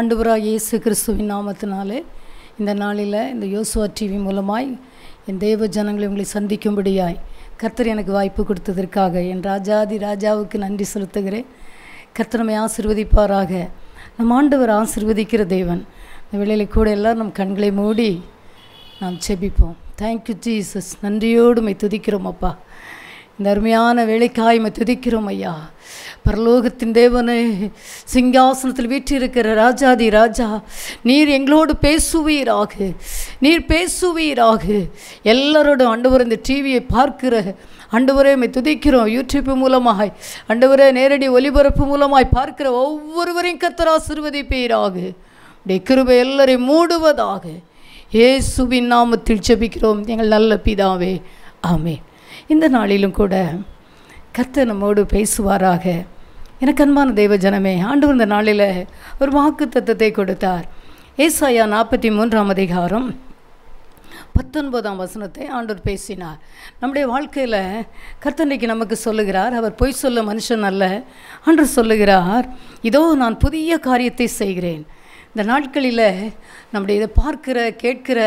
ஆண்டுபுரா இயேசு கிறிஸ்துவின் நாமத்தினாலே இந்த நாளில் இந்த யோசுவா டிவி மூலமாய் என் தெய்வ ஜனங்களை உங்களை சந்திக்கும்படியாய் கர்த்தர் எனக்கு வாய்ப்பு கொடுத்ததற்காக என் ராஜாதி ராஜாவுக்கு நன்றி செலுத்துகிறேன் கர்த்தனமை ஆசிர்வதிப்பாராக நம் ஆண்டவர் ஆசிர்வதிக்கிற தேவன் இந்த வேளையில் கூட எல்லோரும் நம் கண்களை மூடி நாம் செபிப்போம் தேங்க்யூ ஜீசஸ் நன்றியோடு மை துதிக்கிறோம் அப்பா இந்த அருமையான வேலைக்காயமை துதிக்கிறோம் ஐயா பரலோகத்தின் தேவனே சிங்காசனத்தில் வீற்றிருக்கிற ராஜாதி ராஜா நீர் எங்களோடு பேசுவீராக நீர் பேசுவீராக எல்லாரோடும் ஆண்டவர் இந்த டிவியை பார்க்கிற அண்டு மை துதிக்கிறோம் யூடியூப் மூலமாக அண்டுவரே நேரடி ஒலிபரப்பு மூலமாய் பார்க்கிற ஒவ்வொருவரையும் கத்தர் ஆசிர்வதிப்பீராக உடைய கிருபை எல்லாரையும் மூடுவதாக ஏசுவின் நாமத்தில் ஜெபிக்கிறோம் எங்கள் நல்ல பிதாவே ஆமே இந்த நாளிலும் கூட கர்த்தர் நம்மோடு பேசுவாராக எனக்கு அன்பான தெய்வ ஜனமே ஆண்டு இந்த நாளில் ஒரு வாக்கு தத்துவத்தை கொடுத்தார் ஏசாயா நாற்பத்தி மூன்றாம் அதிகாரம் பத்தொன்பதாம் வசனத்தை ஆண்டவர் பேசினார் நம்முடைய வாழ்க்கையில் கர்த்தனைக்கு நமக்கு சொல்லுகிறார் அவர் பொய் சொல்ல மனுஷன் அல்ல ஆண்டு சொல்லுகிறார் இதோ நான் புதிய காரியத்தை செய்கிறேன் இந்த நாட்களில் நம்முடைய இதை பார்க்கிற கேட்கிற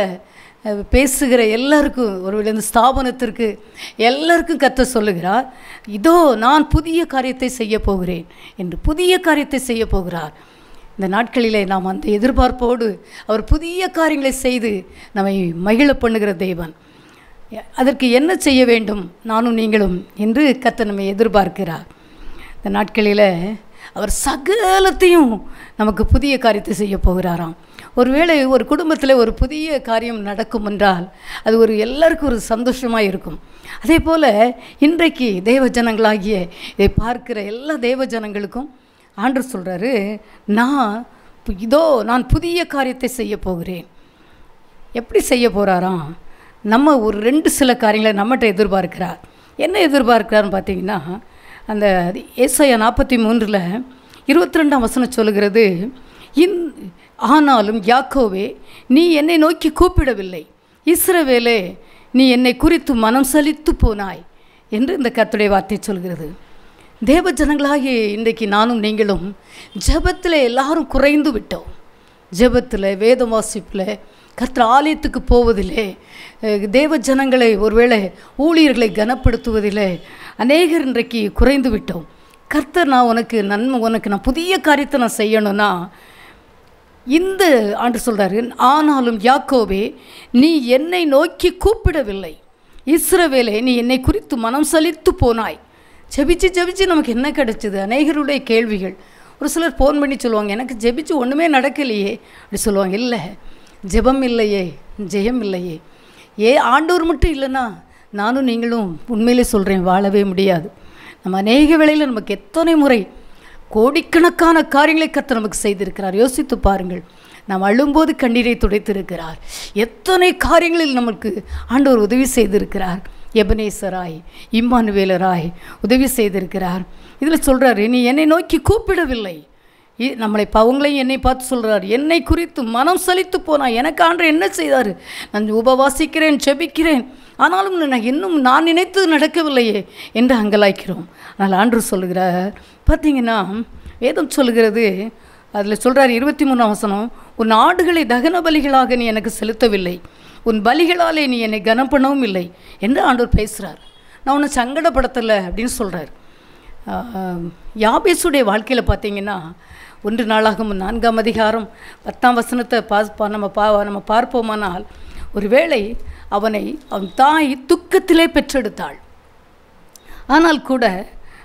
பேசுகிற எல்லாருக்கும் ஒரு இந்த ஸ்தாபனத்திற்கு எல்லாருக்கும் கத்த சொல்லுகிறார் இதோ நான் புதிய காரியத்தை செய்ய போகிறேன் என்று புதிய காரியத்தை செய்ய போகிறார் இந்த நாட்களிலே நாம் அந்த எதிர்பார்ப்போடு அவர் புதிய காரியங்களை செய்து நம்மை மகிழ பண்ணுகிற தெய்வன் அதற்கு என்ன செய்ய வேண்டும் நானும் நீங்களும் என்று கத்த நம்மை எதிர்பார்க்கிறார் இந்த நாட்களில் அவர் சகலத்தையும் நமக்கு புதிய காரியத்தை செய்ய போகிறாராம் ஒருவேளை ஒரு குடும்பத்தில் ஒரு புதிய காரியம் நடக்கும் என்றால் அது ஒரு எல்லாருக்கும் ஒரு சந்தோஷமாக இருக்கும் அதே போல் இன்றைக்கு தேவ ஜனங்களாகிய இதை பார்க்கிற எல்லா தேவ ஜனங்களுக்கும் ஆண்டு சொல்கிறாரு நான் இதோ நான் புதிய காரியத்தை செய்ய போகிறேன் எப்படி செய்ய போகிறாராம் நம்ம ஒரு ரெண்டு சில காரியங்களை நம்மகிட்ட எதிர்பார்க்கிறார் என்ன எதிர்பார்க்கிறார்னு பார்த்தீங்கன்னா அந்த ஏசையா நாற்பத்தி மூன்றில் இருபத்தி ரெண்டாம் வசனம் சொல்லுகிறது இன் ஆனாலும் யாக்கோவே நீ என்னை நோக்கி கூப்பிடவில்லை இஸ்ரவேலே நீ என்னை குறித்து மனம் சலித்து போனாய் என்று இந்த கத்துடைய வார்த்தை சொல்கிறது தேவ ஜனங்களாகி இன்றைக்கு நானும் நீங்களும் ஜபத்தில் எல்லாரும் குறைந்து விட்டோம் ஜபத்தில் வேதம் வாசிப்பில் கர்த்தர் ஆலயத்துக்கு போவதிலே தேவ ஜனங்களை ஒருவேளை ஊழியர்களை கனப்படுத்துவதிலே அநேகர் இன்றைக்கு குறைந்து விட்டோம் கர்த்தர் நான் உனக்கு நன்மை உனக்கு நான் புதிய காரியத்தை நான் செய்யணும்னா இந்த ஆண்டு சொல்கிறாரு ஆனாலும் யாக்கோவே நீ என்னை நோக்கி கூப்பிடவில்லை இஸ்ரவேலே நீ என்னை குறித்து மனம் சலித்து போனாய் ஜெபிச்சு ஜெபிச்சு நமக்கு என்ன கிடச்சிது அநேகருடைய கேள்விகள் ஒரு சிலர் ஃபோன் பண்ணி சொல்லுவாங்க எனக்கு ஜெபிச்சு ஒன்றுமே நடக்கலையே அப்படி சொல்லுவாங்க இல்லை ஜெபம் இல்லையே ஜெயம் இல்லையே ஏ ஆண்டவர் மட்டும் இல்லைன்னா நானும் நீங்களும் உண்மையிலே சொல்கிறேன் வாழவே முடியாது நம்ம அநேக வேளையில் நமக்கு எத்தனை முறை கோடிக்கணக்கான காரியங்களை கத்த நமக்கு செய்திருக்கிறார் யோசித்து பாருங்கள் நாம் அழும்போது கண்ணீரை துடைத்திருக்கிறார் எத்தனை காரியங்களில் நமக்கு ஆண்டவர் உதவி செய்திருக்கிறார் எபனேசராய் இம்மானுவேலராய் உதவி செய்திருக்கிறார் இதில் சொல்கிறார் நீ என்னை நோக்கி கூப்பிடவில்லை நம்மளை பவங்களையும் என்னை பார்த்து சொல்கிறார் என்னை குறித்து மனம் சலித்து போனால் எனக்கு ஆண்டு என்ன செய்தார் நான் உபவாசிக்கிறேன் செபிக்கிறேன் ஆனாலும் நான் இன்னும் நான் நினைத்து நடக்கவில்லையே என்று அங்கலாய்க்கிறோம் ஆனால் ஆண்டு சொல்கிறார் பார்த்தீங்கன்னா வேதம் சொல்கிறது அதில் சொல்கிறார் இருபத்தி மூணாம் வசனம் உன் ஆடுகளை தகன பலிகளாக நீ எனக்கு செலுத்தவில்லை உன் பலிகளாலே நீ என்னை கனப்பனவும் இல்லை என்று ஆண்டவர் பேசுகிறார் நான் உன்னை சங்கடப்படுத்தலை அப்படின்னு சொல்கிறார் யாபேசுடைய வாழ்க்கையில் பார்த்தீங்கன்னா ஒன்று நாளாகும் நான்காம் அதிகாரம் பத்தாம் வசனத்தை பா நம்ம பா நம்ம பார்ப்போமானால் ஒருவேளை அவனை அவன் தாய் துக்கத்திலே பெற்றெடுத்தாள் ஆனால் கூட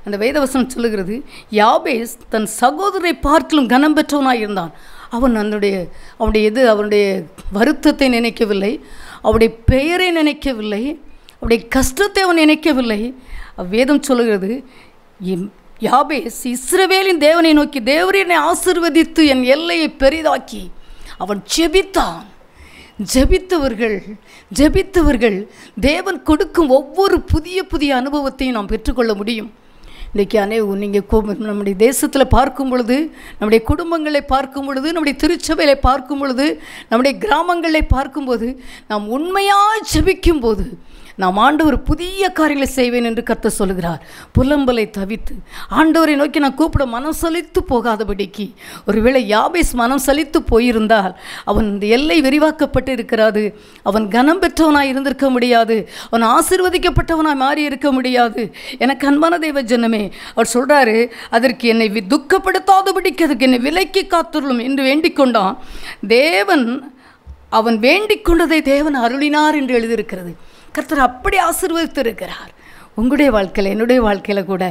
அந்த வேதவசனம் சொல்லுகிறது யாபேஸ் தன் சகோதரை பார்த்திலும் கனம் பெற்றவனாக இருந்தான் அவன் அதனுடைய அவனுடைய இது அவனுடைய வருத்தத்தை நினைக்கவில்லை அவனுடைய பெயரை நினைக்கவில்லை அவனுடைய கஷ்டத்தை அவன் நினைக்கவில்லை அவ்வேதம் சொல்லுகிறது யாபேஸ் இஸ்ரவேலின் தேவனை நோக்கி தேவரை என்னை ஆசிர்வதித்து என் எல்லையை பெரிதாக்கி அவன் செபித்தான் ஜபித்தவர்கள் ஜபித்தவர்கள் தேவன் கொடுக்கும் ஒவ்வொரு புதிய புதிய அனுபவத்தையும் நாம் பெற்றுக்கொள்ள முடியும் இன்றைக்கி அனைவ நீங்கள் நம்முடைய தேசத்தில் பார்க்கும் பொழுது நம்முடைய குடும்பங்களை பார்க்கும் பொழுது நம்முடைய திருச்சபைகளை பார்க்கும் பொழுது நம்முடைய கிராமங்களை பார்க்கும்போது நாம் உண்மையாக ஜபிக்கும்போது நாம் ஆண்டவர் புதிய காரியங்களை செய்வேன் என்று கர்த்த சொல்கிறார் புலம்பலை தவித்து ஆண்டவரை நோக்கி நான் கூப்பிட மனம் சலித்து போகாதபடிக்கு ஒருவேளை யாபேஸ் மனம் சலித்து போயிருந்தால் அவன் இந்த எல்லை விரிவாக்கப்பட்டு இருக்கிறாது அவன் கனம் பெற்றவனாய் இருந்திருக்க முடியாது அவன் ஆசிர்வதிக்கப்பட்டவனாய் மாறி இருக்க முடியாது எனக்கு அன்பான தெய்வ ஜனமே அவர் சொல்கிறாரு அதற்கு என்னை துக்கப்படுத்தாதபடிக்கு அதுக்கு என்னை விலைக்கு காத்துள்ளும் என்று வேண்டிக் கொண்டான் தேவன் அவன் வேண்டிக் கொண்டதை தேவன் அருளினார் என்று எழுதியிருக்கிறது கர்த்தர் அப்படி இருக்கிறார் உங்களுடைய வாழ்க்கையில் என்னுடைய வாழ்க்கையில் கூட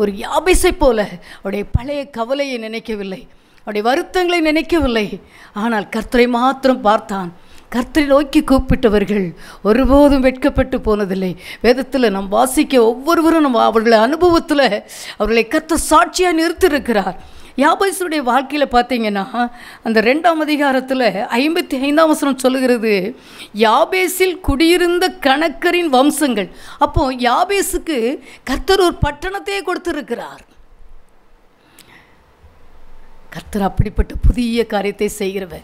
ஒரு யாபிசை போல அவருடைய பழைய கவலையை நினைக்கவில்லை அவருடைய வருத்தங்களை நினைக்கவில்லை ஆனால் கர்த்தரை மாத்திரம் பார்த்தான் கர்த்தரை நோக்கி கூப்பிட்டவர்கள் ஒருபோதும் வெட்கப்பட்டு போனதில்லை வேதத்தில் நம் வாசிக்க ஒவ்வொருவரும் நம்ம அவர்களை அனுபவத்தில் அவர்களை கர்த்த சாட்சியாக நிறுத்திருக்கிறார் யாபேசுடைய வாழ்க்கையில் பார்த்தீங்கன்னா அந்த ரெண்டாம் அதிகாரத்தில் ஐம்பத்தி ஐந்தாம் வசனம் சொல்லுகிறது யாபேஸில் குடியிருந்த கணக்கரின் வம்சங்கள் அப்போ யாபேஸுக்கு கர்த்தர் ஒரு பட்டணத்தையே கொடுத்துருக்கிறார் கர்த்தர் அப்படிப்பட்ட புதிய காரியத்தை செய்கிறவர்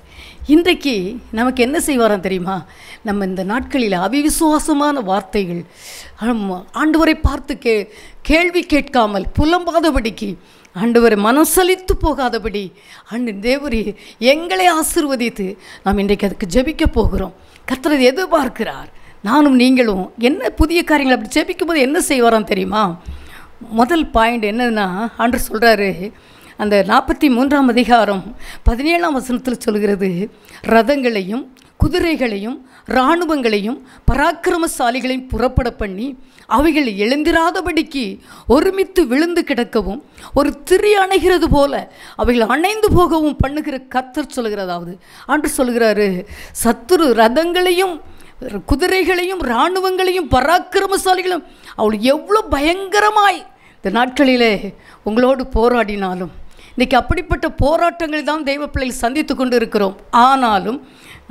இன்றைக்கு நமக்கு என்ன செய்வாராம் தெரியுமா நம்ம இந்த நாட்களில் அவிவிசுவாசமான வார்த்தைகள் வரை பார்த்து கே கேள்வி கேட்காமல் புலம்பாதபடிக்கு ஆண்டவர் மனம் சலித்து போகாதபடி அண்டு தேவரி எங்களை ஆசிர்வதித்து நாம் இன்றைக்கு அதுக்கு ஜெபிக்க போகிறோம் கர்த்தர் எதிர்பார்க்கிறார் நானும் நீங்களும் என்ன புதிய காரியங்கள் அப்படி ஜெபிக்கும் போது என்ன செய்வாரோ தெரியுமா முதல் பாயிண்ட் என்னன்னா ஆண்டு சொல்கிறாரு அந்த நாற்பத்தி மூன்றாம் அதிகாரம் பதினேழாம் வசனத்தில் சொல்கிறது ரதங்களையும் குதிரைகளையும் இராணுவங்களையும் பராக்கிரமசாலிகளையும் புறப்பட பண்ணி அவைகள் எழுந்திராதபடிக்கு ஒருமித்து விழுந்து கிடக்கவும் ஒரு திரி அணைகிறது போல அவைகள் அணைந்து போகவும் பண்ணுகிற கத்தர் சொல்கிறதாவது அன்று சொல்கிறாரு சத்துரு ரதங்களையும் குதிரைகளையும் இராணுவங்களையும் பராக்கிரமசாலிகளும் அவள் எவ்வளோ பயங்கரமாய் இந்த நாட்களிலே உங்களோடு போராடினாலும் இன்றைக்கி அப்படிப்பட்ட போராட்டங்களை தான் தெய்வ பிள்ளைகள் சந்தித்து கொண்டு இருக்கிறோம் ஆனாலும்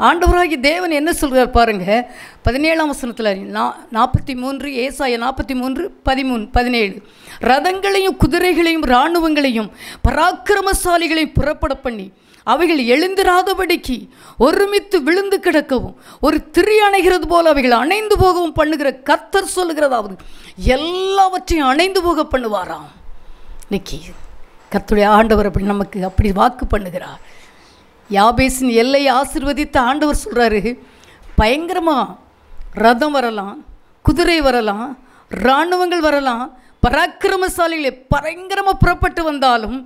ஆண்டவராகி தேவன் என்ன சொல்கிறார் பாருங்கள் பதினேழாம் வசனத்தில் நா நாற்பத்தி மூன்று ஏசாய நாற்பத்தி மூன்று பதிமூணு பதினேழு ரதங்களையும் குதிரைகளையும் இராணுவங்களையும் பராக்கிரமசாலிகளையும் புறப்பட பண்ணி அவைகள் எழுந்திராதபடிக்கு ஒருமித்து விழுந்து கிடக்கவும் ஒரு திரி அணைகிறது போல் அவைகள் அணைந்து போகவும் பண்ணுகிற கத்தர் சொல்லுகிறதாவது எல்லாவற்றையும் அணைந்து போக பண்ணுவாராம் இன்னைக்கு கத்துடைய ஆண்டவர் அப்படி நமக்கு அப்படி வாக்கு பண்ணுகிறார் யாபேசின் எல்லையை ஆசிர்வதித்த ஆண்டவர் சொல்கிறாரு பயங்கரமாக ரதம் வரலாம் குதிரை வரலாம் இராணுவங்கள் வரலாம் பராக்கிரமசாலிகளை பயங்கரமாக புறப்பட்டு வந்தாலும்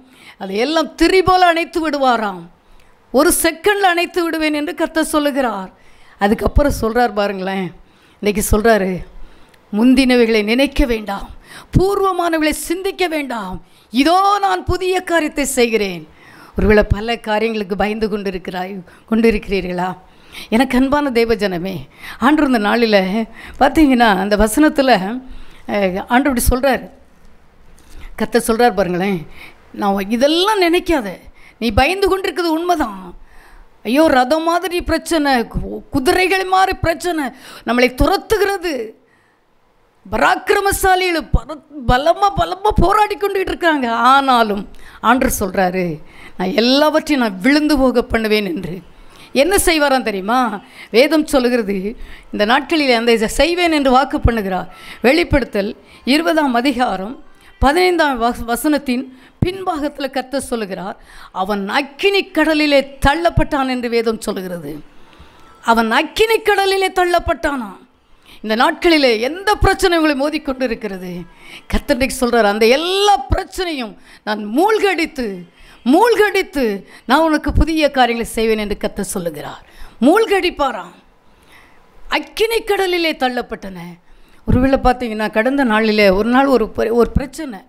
அதை எல்லாம் திரி அணைத்து விடுவாராம் ஒரு செகண்டில் அணைத்து விடுவேன் என்று கர்த்தர் சொல்லுகிறார் அதுக்கப்புறம் சொல்கிறார் பாருங்களேன் இன்றைக்கி சொல்கிறாரு முந்தினவைகளை நினைக்க வேண்டாம் பூர்வமானவர்களை சிந்திக்க வேண்டாம் இதோ நான் புதிய காரியத்தை செய்கிறேன் ஒருவேளை பல காரியங்களுக்கு பயந்து கொண்டு இருக்கிறாய் கொண்டு இருக்கிறீர்களா எனக்கு அன்பான தேவஜனமே ஆண்டு நாளில் பார்த்தீங்கன்னா அந்த வசனத்தில் ஆண்டு இப்படி சொல்கிறார் கத்த சொல்கிறார் பாருங்களேன் நான் இதெல்லாம் நினைக்காத நீ பயந்து கொண்டிருக்கிறது உண்மைதான் ஐயோ ரதம் மாதிரி பிரச்சனை குதிரைகள் மாதிரி பிரச்சனை நம்மளை துரத்துகிறது பராக்கிரமசாலிகள் பல பலமாக பலமாக போராடி கொண்டுகிட்டு இருக்காங்க ஆனாலும் ஆண்டர் சொல்கிறாரு நான் எல்லாவற்றையும் நான் விழுந்து போக பண்ணுவேன் என்று என்ன செய்வாராம் தெரியுமா வேதம் சொல்லுகிறது இந்த நாட்களில் அந்த இதை செய்வேன் என்று வாக்கு பண்ணுகிறார் வெளிப்படுத்தல் இருபதாம் அதிகாரம் பதினைந்தாம் வச வசனத்தின் பின்பாகத்தில் கத்த சொல்லுகிறார் அவன் அக்கினி கடலிலே தள்ளப்பட்டான் என்று வேதம் சொல்லுகிறது அவன் அக்கினி கடலிலே தள்ளப்பட்டானா இந்த நாட்களிலே எந்த பிரச்சனை உங்களை மோதிக்கொண்டு இருக்கிறது கத்தனைக்கு சொல்கிறார் அந்த எல்லா பிரச்சனையும் நான் மூழ்கடித்து மூழ்கடித்து நான் உனக்கு புதிய காரியங்களை செய்வேன் என்று கத்த சொல்லுகிறார் மூழ்கடிப்பாராம் அக்கினை கடலிலே தள்ளப்பட்டன ஒருவேளை பார்த்தீங்கன்னா கடந்த நாளில் ஒரு நாள் ஒரு ஒரு பிரச்சனை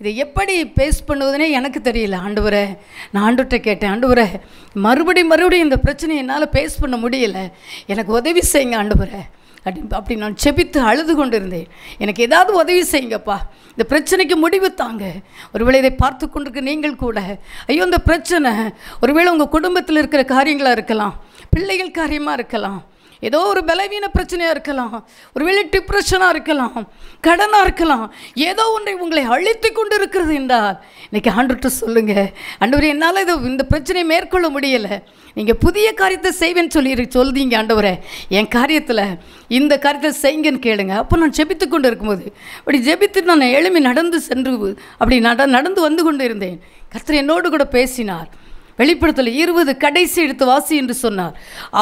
இதை எப்படி பேஸ் பண்ணுவதுனே எனக்கு தெரியல வர நான் ஆண்டுகிட்ட கேட்டேன் வர மறுபடியும் மறுபடியும் இந்த பிரச்சனையை என்னால் பேஸ் பண்ண முடியல எனக்கு உதவி செய்யுங்க ஆண்டவரை அப்படி அப்படி நான் செபித்து அழுது கொண்டிருந்தேன் எனக்கு ஏதாவது உதவி செய்யுங்கப்பா இந்த பிரச்சனைக்கு முடிவு தாங்க ஒருவேளை இதை பார்த்து கொண்டிருக்க நீங்கள் கூட ஐயோ இந்த பிரச்சனை ஒருவேளை உங்கள் குடும்பத்தில் இருக்கிற காரியங்களாக இருக்கலாம் பிள்ளைகள் காரியமாக இருக்கலாம் ஏதோ ஒரு பலவீன பிரச்சனையாக இருக்கலாம் ஒருவேளை டிப்ரெஷனாக இருக்கலாம் கடனாக இருக்கலாம் ஏதோ ஒன்றை உங்களை அழித்து கொண்டு இருக்கிறது என்றால் இன்றைக்கி ஆண்டுகிட்ட சொல்லுங்கள் ஆண்டவர் என்னால் இது இந்த பிரச்சனையை மேற்கொள்ள முடியலை நீங்கள் புதிய காரியத்தை செய்வேன்னு சொல்லி சொல்தீங்க ஆண்டவரை என் காரியத்தில் இந்த காரியத்தை செய்யுங்கன்னு கேளுங்க அப்போ நான் ஜெபித்து கொண்டு இருக்கும்போது அப்படி ஜெபித்து நான் எளிமை நடந்து சென்று அப்படி நட நடந்து வந்து கொண்டு இருந்தேன் கத்திர என்னோடு கூட பேசினார் வெளிப்படுத்தல் இருபது கடைசி எடுத்து வாசி என்று சொன்னார்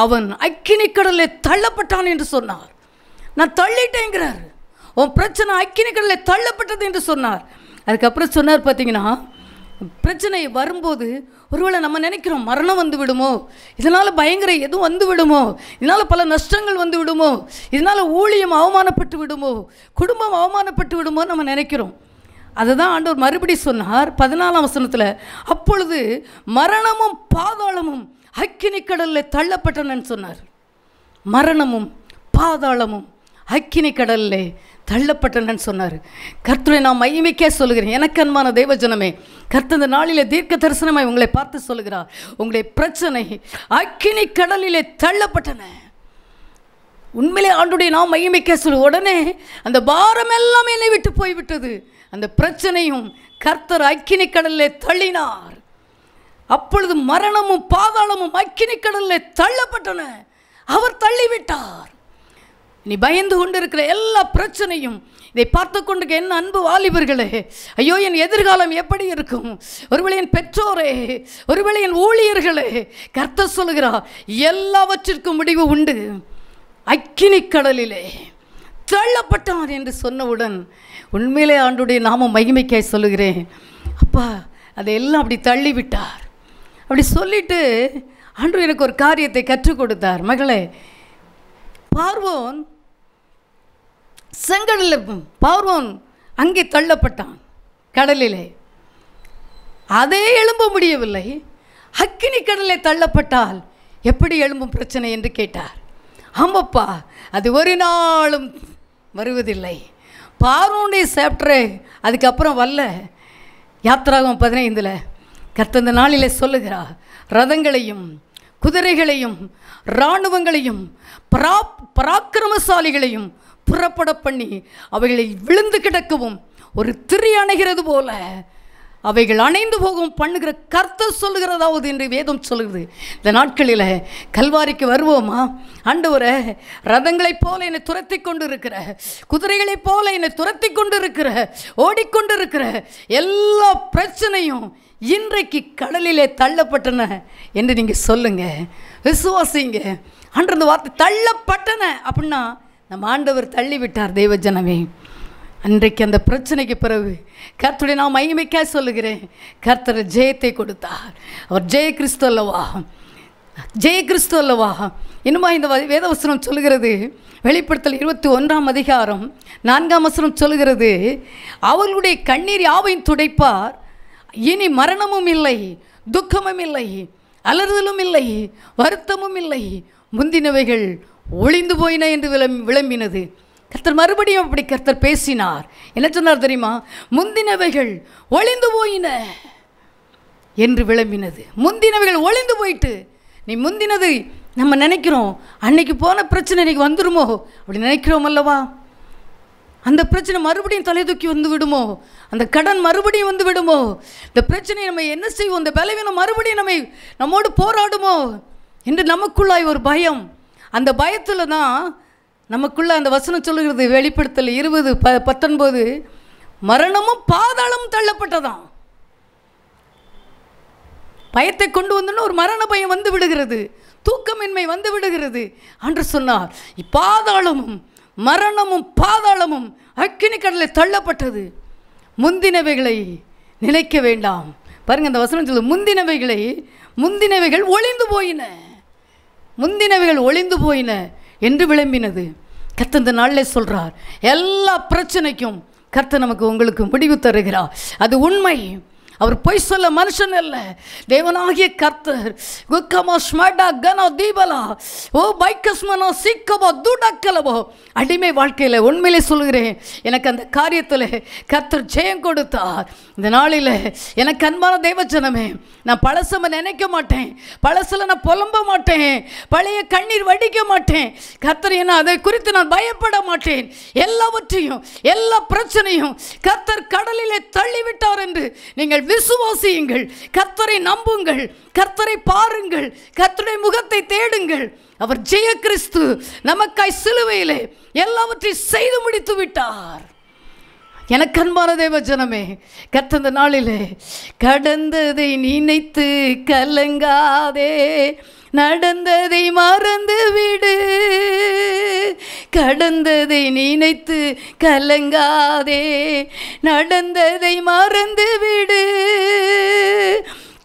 அவன் அக்கினி கடலில் தள்ளப்பட்டான் என்று சொன்னார் நான் தள்ளிட்டேங்கிறார் உன் பிரச்சனை அக்கினி கடலில் தள்ளப்பட்டது என்று சொன்னார் அதுக்கப்புறம் சொன்னார் பார்த்தீங்கன்னா பிரச்சனை வரும்போது ஒருவேளை நம்ம நினைக்கிறோம் மரணம் வந்து விடுமோ இதனால் பயங்கர எதுவும் வந்து விடுமோ இதனால் பல நஷ்டங்கள் வந்து விடுமோ இதனால் ஊழியம் அவமானப்பட்டு விடுமோ குடும்பம் அவமானப்பட்டு விடுமோ நம்ம நினைக்கிறோம் அதை தான் ஆண்டவர் மறுபடி சொன்னார் பதினாலாம் வசனத்தில் அப்பொழுது மரணமும் பாதாளமும் அக்கினி கடலில் தள்ளப்பட்டனன்னு சொன்னார் மரணமும் பாதாளமும் அக்கினி கடலில் தள்ளப்பட்டனன்னு சொன்னார் கர்த்தரை நான் மையமிக்கே சொல்லுகிறேன் எனக்கு அன்பான தெய்வஜனமே கர்த்தந்த நாளிலே தீர்க்க தரிசனமாய் உங்களை பார்த்து சொல்லுகிறார் உங்களுடைய பிரச்சனை அக்கினி கடலிலே தள்ளப்பட்டன உண்மையிலே ஆண்டுடைய நான் மையமிக்க சொல்லு உடனே அந்த பாரம் எல்லாம் என்னை விட்டு போய்விட்டது அந்த பிரச்சனையும் கர்த்தர் அக்கினி கடலில் தள்ளினார் அப்பொழுது மரணமும் பாதாளமும் அக்கினி கடலில் தள்ளப்பட்டன அவர் தள்ளிவிட்டார் நீ பயந்து கொண்டிருக்கிற எல்லா பிரச்சனையும் இதை பார்த்து கொண்டிருக்க என்ன அன்பு வாலிபர்களே ஐயோ என் எதிர்காலம் எப்படி இருக்கும் ஒருவேளை என் பெற்றோரே ஒருவேளை என் ஊழியர்களே கர்த்த சொல்லுகிறா எல்லாவற்றிற்கும் முடிவு உண்டு அக்கினி கடலிலே தள்ளப்பட்டார் என்று சொன்னவுடன் உண்மையிலே ஆண்டுடைய நாமம் மகிமைக்காய் சொல்லுகிறேன் அப்பா அதையெல்லாம் அப்படி தள்ளிவிட்டார் அப்படி சொல்லிட்டு ஆண்டு எனக்கு ஒரு காரியத்தை கற்றுக் கொடுத்தார் மகளே பார்வோன் செங்கடலில் பார்வோன் அங்கே தள்ளப்பட்டான் கடலிலே அதே எழும்ப முடியவில்லை அக்கினி கடலை தள்ளப்பட்டால் எப்படி எழும்பும் பிரச்சனை என்று கேட்டார் ஆமாப்பா அது ஒரு நாளும் வருவதில்லை பார்வோனுடைய சாப்டரு அதுக்கப்புறம் வரல யாத்திராகும் பதினைந்தில் கத்தந்த நாளில் சொல்லுகிறார் ரதங்களையும் குதிரைகளையும் இராணுவங்களையும் பரா பராக்கிரமசாலிகளையும் புறப்பட பண்ணி அவைகளை விழுந்து கிடக்கவும் ஒரு திரி அணைகிறது போல அவைகள் அணைந்து போகும் பண்ணுகிற கர்த்தர் சொல்லுகிறதாவது என்று வேதம் சொல்கிறது இந்த நாட்களில் கல்வாரிக்கு வருவோமா ஆண்டவரை ரதங்களைப் போல என்னை துரத்தி கொண்டு இருக்கிற குதிரைகளைப் போல என்னை துரத்தி கொண்டு இருக்கிற ஓடிக்கொண்டு இருக்கிற எல்லா பிரச்சனையும் இன்றைக்கு கடலிலே தள்ளப்பட்டன என்று நீங்கள் சொல்லுங்கள் விசுவாசிங்க அன்றந்த வார்த்தை தள்ளப்பட்டன அப்படின்னா நம்ம ஆண்டவர் தள்ளிவிட்டார் தெய்வ ஜனமே அன்றைக்கு அந்த பிரச்சனைக்கு பிறகு கர்த்தருடைய நான் மகிமைக்காக சொல்லுகிறேன் கர்த்தர் ஜெயத்தை கொடுத்தார் அவர் ஜெய கிறிஸ்து அல்லவா ஜெய கிறிஸ்து அல்லவா இன்னுமா இந்த வேதவசனம் சொல்லுகிறது வெளிப்படுத்தல் இருபத்தி ஒன்றாம் அதிகாரம் நான்காம் வசனம் சொல்லுகிறது அவர்களுடைய கண்ணீர் யாவையும் துடைப்பார் இனி மரணமும் இல்லை துக்கமும் இல்லை அலறுதலும் இல்லை வருத்தமும் இல்லை முந்தினவைகள் ஒளிந்து போயின என்று விளம் விளம்பினது கர்த்தர் மறுபடியும் அப்படி கர்த்தர் பேசினார் என்ன சொன்னார் தெரியுமா முந்தினவைகள் ஒளிந்து போயின என்று விளம்பினது முந்தினவைகள் ஒளிந்து போயிட்டு நீ முந்தினது நம்ம நினைக்கிறோம் அன்னைக்கு போன பிரச்சனை இன்றைக்கி வந்துடுமோ அப்படி நினைக்கிறோம் அல்லவா அந்த பிரச்சனை மறுபடியும் தலை தூக்கி வந்து விடுமோ அந்த கடன் மறுபடியும் வந்து விடுமோ இந்த பிரச்சனையை நம்ம என்ன செய்வோம் இந்த பலவீனம் மறுபடியும் நம்மை நம்மோடு போராடுமோ என்று நமக்குள்ளாய் ஒரு பயம் அந்த பயத்தில் தான் நமக்குள்ள அந்த வசனம் சொல்லுகிறது வெளிப்படுத்தல் இருபது ப பத்தொன்பது மரணமும் பாதாளமும் தள்ளப்பட்டதாம் பயத்தை கொண்டு வந்தோன்னு ஒரு மரண பயம் வந்து விடுகிறது தூக்கமின்மை வந்து விடுகிறது என்று சொன்னார் இப்பாதாளமும் மரணமும் பாதாளமும் அக்கினி கடலை தள்ளப்பட்டது முந்தினவைகளை நினைக்க வேண்டாம் பாருங்கள் அந்த வசனம் சொல்லு முந்தினவைகளை முந்தினவைகள் ஒளிந்து போயின முந்தினவைகள் ஒளிந்து போயின என்று விளம்பினது கத்த இந்த நாளில் சொல்கிறார் எல்லா பிரச்சனைக்கும் கர்த்த நமக்கு உங்களுக்கு முடிவு தருகிறார் அது உண்மை அவர் பொய் சொல்ல மனுஷன் இல்லை தேவனாகிய கர்த்தர் குக்கமோ ஸ்மடா கனோ தீபலா ஓ பைக்கஸ்மனோ சிக்கமோ தூடக்கலமோ அடிமை வாழ்க்கையில் உண்மையிலே சொல்கிறேன் எனக்கு அந்த காரியத்தில் கர்த்தர் ஜெயம் கொடுத்தார் இந்த நாளில் எனக்கு அன்பான தேவச்சனமே நான் பழசம நினைக்க மாட்டேன் பழசில் நான் புலம்ப மாட்டேன் பழைய கண்ணீர் வடிக்க மாட்டேன் கர்த்தர் என்ன அதை குறித்து நான் பயப்பட மாட்டேன் எல்லாவற்றையும் எல்லா பிரச்சனையும் கர்த்தர் கடலிலே தள்ளிவிட்டார் என்று நீங்கள் விசுவாசியுங்கள் கர்த்தரை நம்புங்கள் கர்த்தரை பாருங்கள் கர்த்தருடைய முகத்தை தேடுங்கள் அவர் ஜெய கிறிஸ்து நமக்காய் சிலுவையிலே எல்லாவற்றையும் செய்து முடித்து விட்டார் எனக்கு அன்பான தேவ ஜனமே கத்தந்த நாளிலே கடந்ததை நினைத்து கலங்காதே நடந்ததை மறந்து விடு கடந்ததை நினைத்து கலங்காதே நடந்ததை மறந்து விடு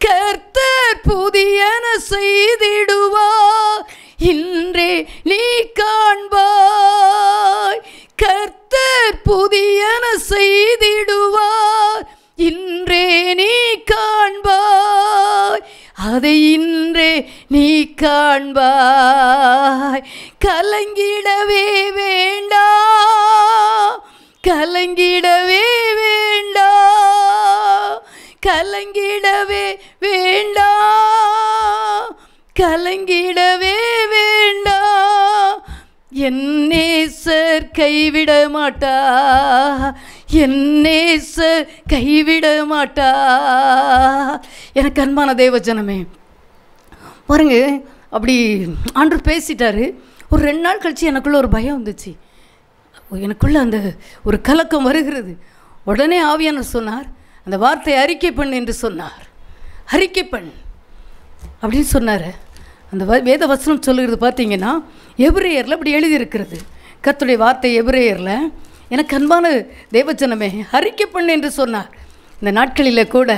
கர்த்தர் புதியன செய்திடுவார் இன்றே நீ காண்பாய் கர்த்தர் புதியன செய்திடுவார் இன்றே நீ காண்பாய் அதை இன்றே நீ காண்பாய் கலங்கிடவே வேண்டா கலங்கிடவே வேண்டா கலங்கிடவே வேண்டா கலங்கிடவே வேண்டா என் நேசர் கைவிட மாட்டா என்னேச கைவிட மாட்டா எனக்கு அன்பான தேவஜனமே பாருங்க அப்படி ஆண்டு பேசிட்டாரு ஒரு ரெண்டு நாள் கழித்து எனக்குள்ளே ஒரு பயம் வந்துச்சு எனக்குள்ளே அந்த ஒரு கலக்கம் வருகிறது உடனே ஆவியான சொன்னார் அந்த வார்த்தையை அறிக்கை பெண் என்று சொன்னார் அறிக்கை பண் அப்படின்னு சொன்னார் அந்த வேத வசனம் சொல்லுகிறது பார்த்தீங்கன்னா எபிரேயரில் அப்படி எழுதியிருக்கிறது கத்துடைய வார்த்தை எபிரேயரில் எனக்கு அன்பான தேவச்சனமே அறிக்கை பண்ணு என்று சொன்னார் இந்த நாட்களில் கூட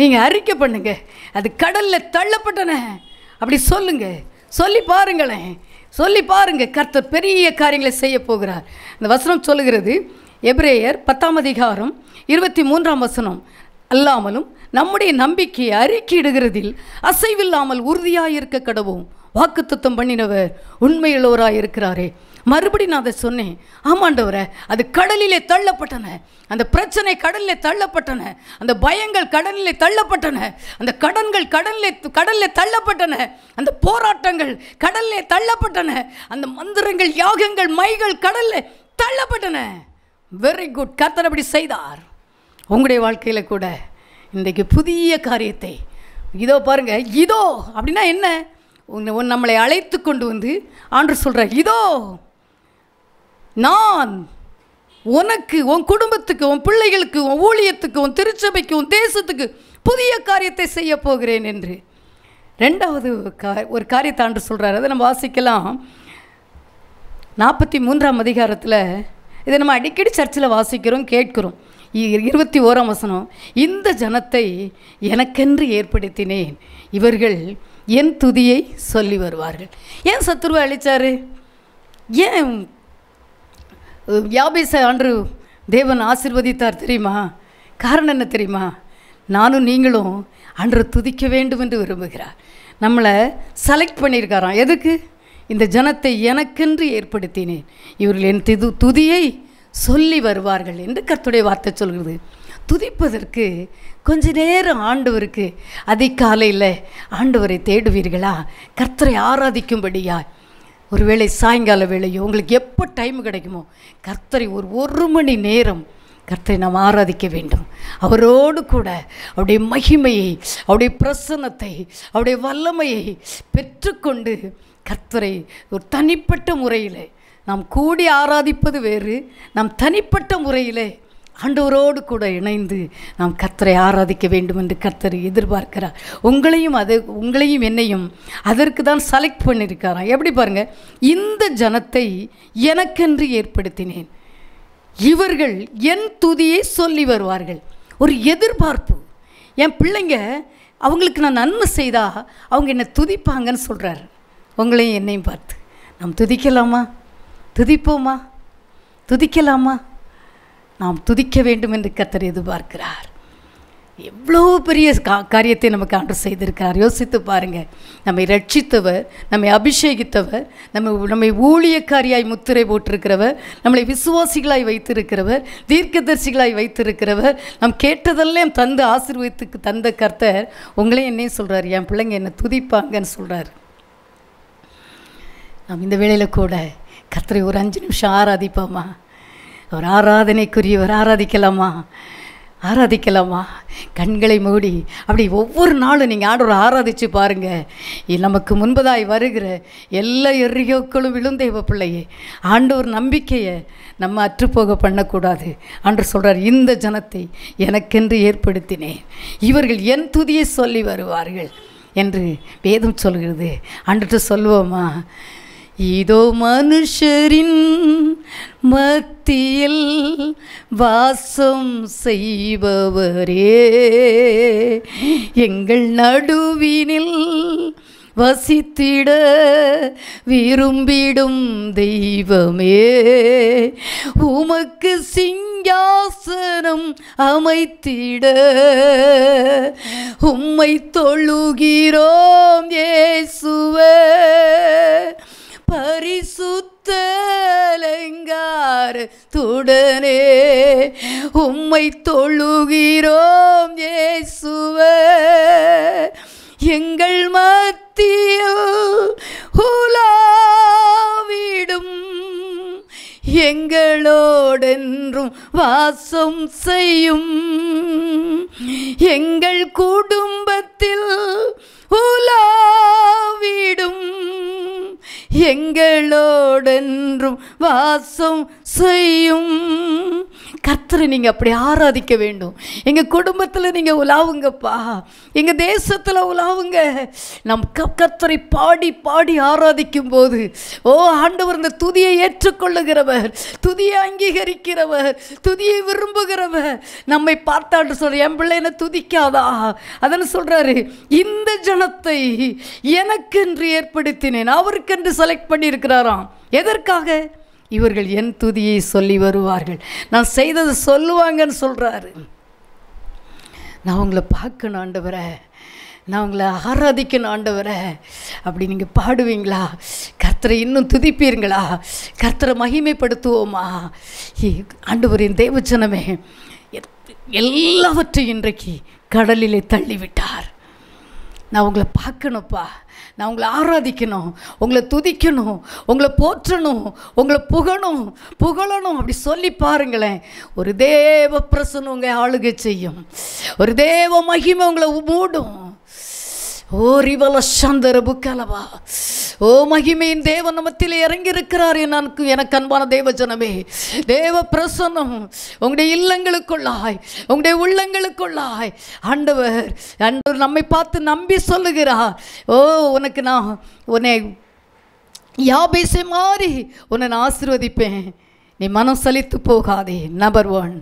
நீங்கள் அறிக்கை பண்ணுங்க அது கடலில் தள்ளப்பட்டன அப்படி சொல்லுங்க சொல்லி பாருங்களேன் சொல்லி பாருங்க கர்த்தர் பெரிய காரியங்களை செய்ய போகிறார் இந்த வசனம் சொல்லுகிறது எப்ரேயர் பத்தாம் அதிகாரம் இருபத்தி மூன்றாம் வசனம் அல்லாமலும் நம்முடைய நம்பிக்கையை அறிக்கையிடுகிறதில் அசைவில்லாமல் உறுதியாக இருக்க கடவும் வாக்குத்தம் பண்ணினவர் உண்மையுள்ளவராக இருக்கிறாரே மறுபடி நான் அதை சொன்னேன் ஆமாண்டவரை அது கடலிலே தள்ளப்பட்டன அந்த பிரச்சனை கடலிலே தள்ளப்பட்டன அந்த பயங்கள் கடலிலே தள்ளப்பட்டன அந்த கடன்கள் கடலிலே கடலிலே தள்ளப்பட்டன அந்த போராட்டங்கள் கடலிலே தள்ளப்பட்டன அந்த மந்திரங்கள் யாகங்கள் மைகள் கடலில் தள்ளப்பட்டன வெரி குட் கர்த்தர் அப்படி செய்தார் உங்களுடைய வாழ்க்கையில் கூட இன்றைக்கு புதிய காரியத்தை இதோ பாருங்கள் இதோ அப்படின்னா என்ன உன்னை நம்மளை அழைத்து கொண்டு வந்து ஆண்டு சொல்கிறார் இதோ நான் உனக்கு உன் குடும்பத்துக்கு உன் பிள்ளைகளுக்கு உன் ஊழியத்துக்கு உன் திருச்சபைக்கு உன் தேசத்துக்கு புதிய காரியத்தை செய்ய போகிறேன் என்று ரெண்டாவது கா ஒரு காரியத்தை ஆண்டு சொல்கிறார் அதை நம்ம வாசிக்கலாம் நாற்பத்தி மூன்றாம் அதிகாரத்தில் இதை நம்ம அடிக்கடி சர்ச்சில் வாசிக்கிறோம் கேட்கிறோம் இருபத்தி ஓராம் வசனம் இந்த ஜனத்தை எனக்கென்று ஏற்படுத்தினேன் இவர்கள் என் துதியை சொல்லி வருவார்கள் ஏன் சத்துருவை அழித்தார் ஏன் யாபேசை அன்று தேவன் ஆசிர்வதித்தார் தெரியுமா காரணம் என்ன தெரியுமா நானும் நீங்களும் அன்று துதிக்க வேண்டும் என்று விரும்புகிறார் நம்மளை செலக்ட் பண்ணியிருக்காராம் எதுக்கு இந்த ஜனத்தை எனக்கென்று ஏற்படுத்தினேன் இவர்கள் என் திது துதியை சொல்லி வருவார்கள் என்று கத்துடைய வார்த்தை சொல்கிறது துதிப்பதற்கு கொஞ்ச நேரம் ஆண்டவருக்கு அதிகாலையில் ஆண்டவரை தேடுவீர்களா கர்த்தரை ஆராதிக்கும்படியா ஒருவேளை சாயங்கால வேலையோ உங்களுக்கு எப்போ டைம் கிடைக்குமோ கர்த்தரை ஒரு ஒரு மணி நேரம் கர்த்தரை நாம் ஆராதிக்க வேண்டும் அவரோடு கூட அவருடைய மகிமையை அவருடைய பிரசன்னத்தை அவருடைய வல்லமையை பெற்றுக்கொண்டு கர்த்தரை ஒரு தனிப்பட்ட முறையில் நாம் கூடி ஆராதிப்பது வேறு நாம் தனிப்பட்ட முறையிலே ஆண்டவரோடு கூட இணைந்து நாம் கத்தரை ஆராதிக்க வேண்டும் என்று கத்தர் எதிர்பார்க்கிறார் உங்களையும் அது உங்களையும் என்னையும் அதற்கு தான் செலக்ட் பண்ணியிருக்காராம் எப்படி பாருங்கள் இந்த ஜனத்தை எனக்கென்று ஏற்படுத்தினேன் இவர்கள் என் துதியை சொல்லி வருவார்கள் ஒரு எதிர்பார்ப்பு என் பிள்ளைங்க அவங்களுக்கு நான் நன்மை செய்தால் அவங்க என்னை துதிப்பாங்கன்னு சொல்கிறாரு உங்களையும் என்னையும் பார்த்து நாம் துதிக்கலாமா துதிப்போமா துதிக்கலாமா நாம் துதிக்க வேண்டும் என்று கத்தர் எதிர்பார்க்கிறார் எவ்வளோ பெரிய கா காரியத்தை நமக்கு ஆண்டு செய்திருக்கிறார் யோசித்து பாருங்கள் நம்மை ரட்சித்தவர் நம்மை அபிஷேகித்தவர் நம்ம நம்மை ஊழியக்காரியாய் முத்திரை போட்டிருக்கிறவர் நம்மளை விசுவாசிகளாய் வைத்திருக்கிறவர் தீர்க்கதர்சிகளாய் வைத்திருக்கிறவர் நம் கேட்டதெல்லாம் தந்து ஆசீர்வதித்துக்கு தந்த கர்த்தர் உங்களே என்னையும் சொல்கிறார் என் பிள்ளைங்க என்னை துதிப்பாங்கன்னு சொல்கிறார் நாம் இந்த வேளையில் கூட கர்த்தரை ஒரு அஞ்சு நிமிஷம் ஆராதிப்போமா ஒரு ஆராதனைக்குரியவர் ஆராதிக்கலாமா ஆராதிக்கலாமா கண்களை மூடி அப்படி ஒவ்வொரு நாளும் நீங்கள் ஆடுற ஆராதித்து பாருங்கள் நமக்கு முன்பதாய் வருகிற எல்லா எரியோக்களும் விழுந்தேவ பிள்ளையே ஆண்டவர் நம்பிக்கையை நம்ம அற்றுப்போக பண்ணக்கூடாது அன்று சொல்கிறார் இந்த ஜனத்தை எனக்கென்று ஏற்படுத்தினேன் இவர்கள் என் துதியை சொல்லி வருவார்கள் என்று வேதம் சொல்கிறது அன்றுட்டு சொல்லுவோமா இதோ மனுஷரின் மத்தியில் வாசம் செய்பவரே எங்கள் நடுவினில் வசித்திட விரும்பிடும் தெய்வமே உமக்கு சிங்காசனம் அமைத்திட உம்மை தொழுகிறோம் ஏசுவே பரிசுத்தலங்கார் துடனே உம்மை தொழுகிறோம் ஏசுவ எங்கள் மத்திய உலாவிடும் எங்களோடென்றும் வாசம் செய்யும் எங்கள் குடும்பத்தில் உலாவிடும் எங்களோடென்றும் வாசம் செய்யும் கர்த்தரை நீங்கள் அப்படி ஆராதிக்க வேண்டும் எங்கள் குடும்பத்தில் நீங்கள் உலாவுங்கப்பா எங்கள் தேசத்தில் உலாவுங்க நம் கர்த்தரை பாடி பாடி ஆராதிக்கும் போது ஓ ஆண்டவர் இந்த துதியை ஏற்றுக்கொள்ளுகிறவர் துதியை அங்கீகரிக்கிறவர் துதியை விரும்புகிறவர் நம்மை பார்த்தாட்டு சொல்கிற என் பிள்ளை என்ன துதிக்காதா அதன்னு சொல்கிறாரு இந்த ஜனத்தை எனக்கென்று ஏற்படுத்தினேன் அவருக்கென்று செலக்ட் பண்ணியிருக்கிறாராம் எதற்காக இவர்கள் என் துதியை சொல்லி வருவார்கள் நான் செய்தது சொல்லுவாங்கன்னு சொல்கிறாரு நான் உங்களை பார்க்கணும் ஆண்டவரை நான் உங்களை ஆராதிக்கணும் ஆண்டவரை அப்படி நீங்கள் பாடுவீங்களா கர்த்தரை இன்னும் துதிப்பீருங்களா கர்த்தரை மகிமைப்படுத்துவோமா ஆண்டவரின் தேவச்சனமே எல்லாவற்றையும் இன்றைக்கு கடலிலே தள்ளிவிட்டார் நான் உங்களை பார்க்கணும்ப்பா நான் உங்களை ஆராதிக்கணும் உங்களை துதிக்கணும் உங்களை போற்றணும் உங்களை புகணும் புகழணும் அப்படி சொல்லி பாருங்களேன் ஒரு தேவ பிரசனம் உங்கள் ஆளுகை செய்யும் ஒரு தேவ மகிமை உங்களை மூடும் ஓ ரிவல ரிவலசந்தர புக்கலவா ஓ மகிமையின் தேவன் நமத்தில் இறங்கியிருக்கிறார் எனக்கு எனக்கு அன்பான தேவ ஜனமே தேவ பிரசன்னம் உங்களுடைய இல்லங்களுக்குள்ளாய் உங்களுடைய உள்ளங்களுக்குள்ளாய் ஆண்டவர் ஆண்டவர் நம்மை பார்த்து நம்பி சொல்லுகிறார் ஓ உனக்கு நான் உன்னை யாபேசை மாறி உன்னை நான் ஆசிர்வதிப்பேன் நீ மனம் சலித்து போகாதே நம்பர் ஒன்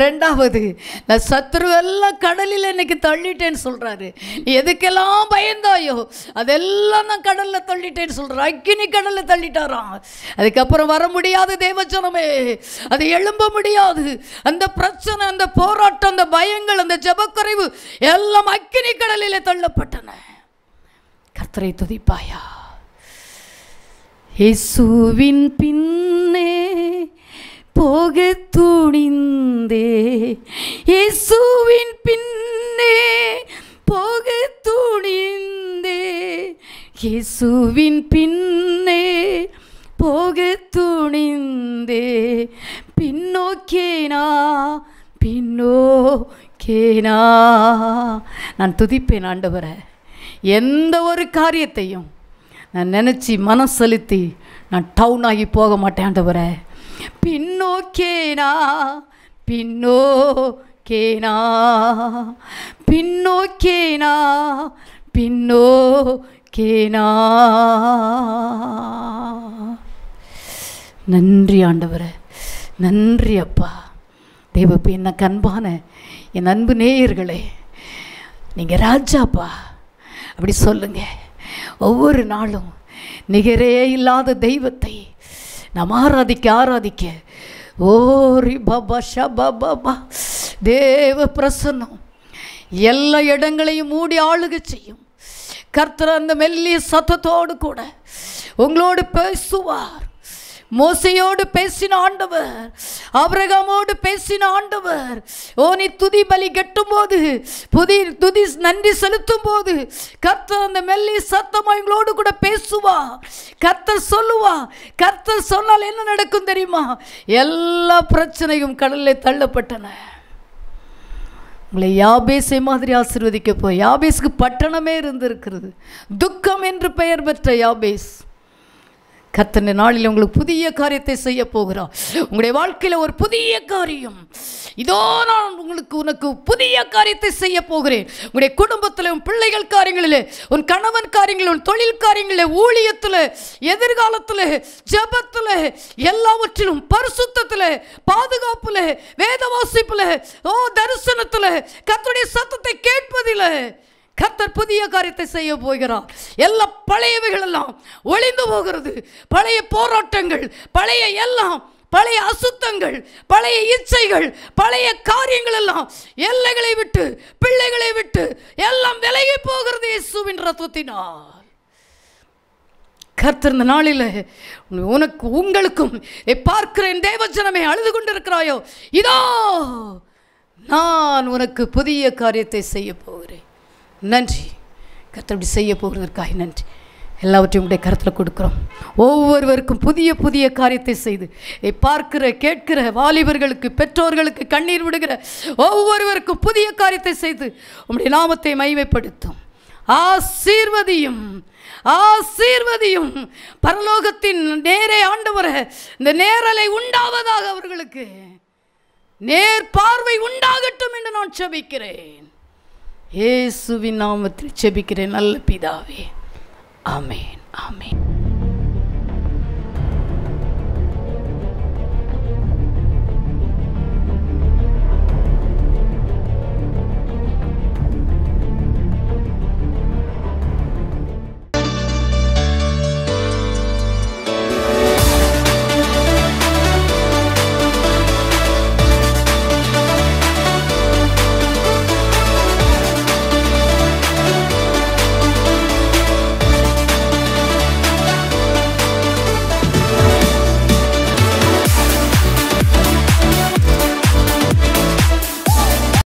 ரெண்டாவது நான் சத்ரு எல்லாம் கடலில் இன்னைக்கு தள்ளிட்டேன்னு சொல்கிறாரு நீ எதுக்கெல்லாம் பயந்தாயோ அதெல்லாம் நான் கடலில் தள்ளிட்டேன்னு சொல்கிறார் அக்கினி கடலில் தள்ளிட்டாராம் அதுக்கப்புறம் வர முடியாது தேவச்சனமே அது எழும்ப முடியாது அந்த பிரச்சனை அந்த போராட்டம் அந்த பயங்கள் அந்த ஜபக்குறைவு எல்லாம் அக்கினி கடலில் தள்ளப்பட்டன கத்திரை துதிப்பாயா இயேசுவின் பின்னே போக துணிந்தே இயேசுவின் பின்னே போக துணிந்தே இயேசுவின் பின்னே போக துணிந்தே பின்னோ கேனா பின்னோ கேனா நான் துதிப்பேன் ஆண்டவரை எந்த ஒரு காரியத்தையும் நான் நினச்சி மனம் செலுத்தி நான் டவுன் ஆகி போக மாட்டேன் பின்னோ பின்னோக்கேனா பின்னோ கேனா பின்னோக்கேனா பின்னோ கேனா நன்றி ஆண்டவரை நன்றி அப்பா தேவப்பு என்ன கண்பான என் அன்பு நேயர்களே நீங்கள் ராஜாப்பா அப்படி சொல்லுங்கள் ஒவ்வொரு நாளும் நிகரே இல்லாத தெய்வத்தை நம்ம ஆராதிக்க ஆராதிக்க ஓரி பாபா ஷபா பாபா தேவ பிரசன்னம் எல்லா இடங்களையும் மூடி ஆளுக செய்யும் கர்த்தர் அந்த மெல்லிய சத்தத்தோடு கூட உங்களோடு பேசுவார் மோசையோடு பேசின ஆண்டவர் அவரகமோடு பேசின ஆண்டவர் ஓ நீ துதி பலி கட்டும் போது புதி துதி நன்றி செலுத்தும் போது கர்த்தர் அந்த மெல்லி சத்தமா எங்களோடு கூட பேசுவா கர்த்தர் சொல்லுவா கர்த்தர் சொன்னால் என்ன நடக்கும் தெரியுமா எல்லா பிரச்சனையும் கடலில் தள்ளப்பட்டன உங்களை யாபேசை மாதிரி ஆசிர்வதிக்க போய் யாபேஸுக்கு பட்டணமே இருந்திருக்கிறது துக்கம் என்று பெயர் பெற்ற யாபேஸ் கத்தன நாளில் உங்களுக்கு புதிய காரியத்தை செய்ய போகிறோம் உங்களுடைய வாழ்க்கையில் ஒரு புதிய காரியம் இதோ நான் உங்களுக்கு உனக்கு புதிய காரியத்தை செய்ய போகிறேன் உங்களுடைய குடும்பத்தில் உன் பிள்ளைகள் காரியங்களில் உன் கணவன் காரியங்களில் உன் தொழில் காரியங்களில் ஊழியத்தில் எதிர்காலத்தில் ஜபத்தில் எல்லாவற்றிலும் பரிசுத்தத்தில் பாதுகாப்பில் வேத வாசிப்பில் ஓ தரிசனத்தில் கத்தனுடைய சத்தத்தை கேட்பதில் கத்தர் புதிய காரியத்தை செய்ய போகிறார் எல்லா பழையவைகள் எல்லாம் ஒளிந்து போகிறது பழைய போராட்டங்கள் பழைய எல்லாம் பழைய அசுத்தங்கள் பழைய இச்சைகள் பழைய காரியங்கள் எல்லாம் எல்லைகளை விட்டு பிள்ளைகளை விட்டு எல்லாம் விலகி போகிறது இயேசுவின் ரத்தத்தினா கர்த்தர் இந்த நாளில் உனக்கு உங்களுக்கும் பார்க்கிறேன் தேவஜனமே அழுது கொண்டிருக்கிறாயோ இதோ நான் உனக்கு புதிய காரியத்தை செய்ய போகிறேன் நன்றி கருத்து அப்படி செய்ய போகிறதற்காக நன்றி எல்லாவற்றையும் உங்களுடைய கருத்தில் கொடுக்குறோம் ஒவ்வொருவருக்கும் புதிய புதிய காரியத்தை செய்து பார்க்கிற கேட்கிற வாலிபர்களுக்கு பெற்றோர்களுக்கு கண்ணீர் விடுகிற ஒவ்வொருவருக்கும் புதிய காரியத்தை செய்து உங்களுடைய நாமத்தை மைமைப்படுத்தும் ஆசீர்வதியும் ஆசீர்வதியும் பரலோகத்தின் நேரே ஆண்டவர இந்த நேரலை உண்டாவதாக அவர்களுக்கு நேர் பார்வை உண்டாகட்டும் என்று நான் சபிக்கிறேன் ஏசுவின் நாமத்தில் செபிக்கிறேன் நல்ல பிதாவே ஆமேன் ஆமேன்